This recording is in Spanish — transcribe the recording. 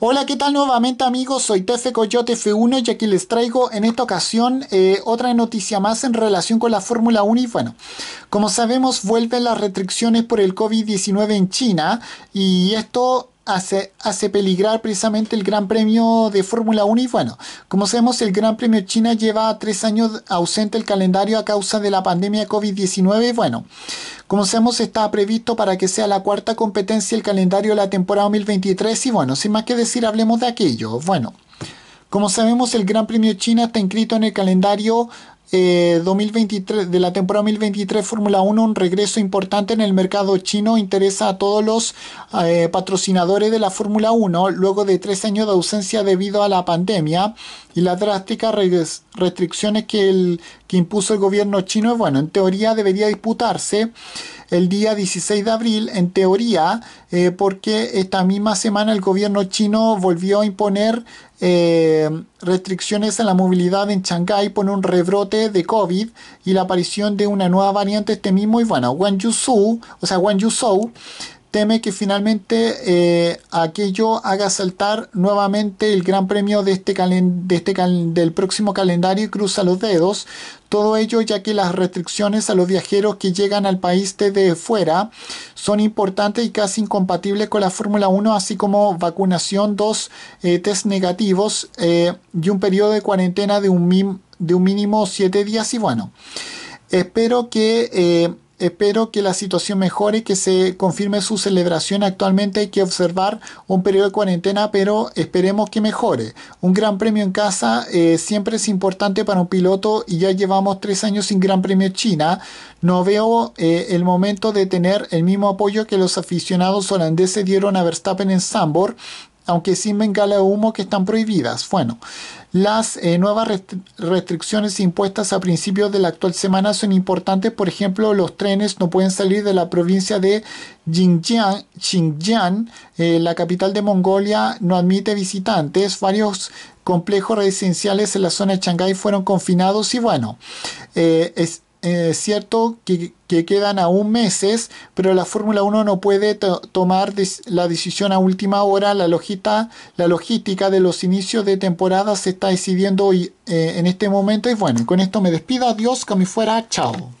Hola, ¿qué tal nuevamente amigos? Soy Tefe Coyote F1 y aquí les traigo en esta ocasión eh, otra noticia más en relación con la Fórmula 1 y bueno, como sabemos vuelven las restricciones por el COVID-19 en China y esto Hace, peligrar precisamente el Gran Premio de Fórmula 1 y bueno, como sabemos el Gran Premio China lleva tres años ausente el calendario a causa de la pandemia COVID-19 y, bueno, como sabemos, está previsto para que sea la cuarta competencia el calendario de la temporada 2023 y bueno, sin más que decir, hablemos de aquello. Bueno, como sabemos, el Gran Premio China está inscrito en el calendario 2023, eh, de la temporada 2023 Fórmula 1, un regreso importante en el mercado chino interesa a todos los eh, patrocinadores de la Fórmula 1 luego de tres años de ausencia debido a la pandemia y las drásticas restricciones que, el, que impuso el gobierno chino. Bueno, en teoría debería disputarse el día 16 de abril, en teoría, eh, porque esta misma semana el gobierno chino volvió a imponer eh, restricciones a la movilidad en Shanghái por un rebrote de COVID y la aparición de una nueva variante este mismo. Y bueno, Wang o sea, Wang teme que finalmente eh, aquello haga saltar nuevamente el gran premio de este, de este del próximo calendario y cruza los dedos. Todo ello ya que las restricciones a los viajeros que llegan al país desde fuera son importantes y casi incompatibles con la Fórmula 1, así como vacunación, dos eh, test negativos eh, y un periodo de cuarentena de un, de un mínimo 7 días. Y bueno, espero que espero que la situación mejore, que se confirme su celebración. Actualmente hay que observar un periodo de cuarentena, pero esperemos que mejore. Un gran premio en casa eh, siempre es importante para un piloto y ya llevamos tres años sin gran premio China. No veo eh, el momento de tener el mismo apoyo que los aficionados holandeses dieron a Verstappen en Sambor aunque sin bengala de humo que están prohibidas. Bueno, las eh, nuevas restricciones impuestas a principios de la actual semana son importantes. Por ejemplo, los trenes no pueden salir de la provincia de Xinjiang. Eh, la capital de Mongolia no admite visitantes. Varios complejos residenciales en la zona de Shanghái fueron confinados y bueno, eh, es, eh, cierto que, que, quedan aún meses, pero la Fórmula 1 no puede tomar la decisión a última hora. La, logita, la logística de los inicios de temporada se está decidiendo hoy, eh, en este momento. Y bueno, con esto me despido. Adiós, que me fuera. Chao.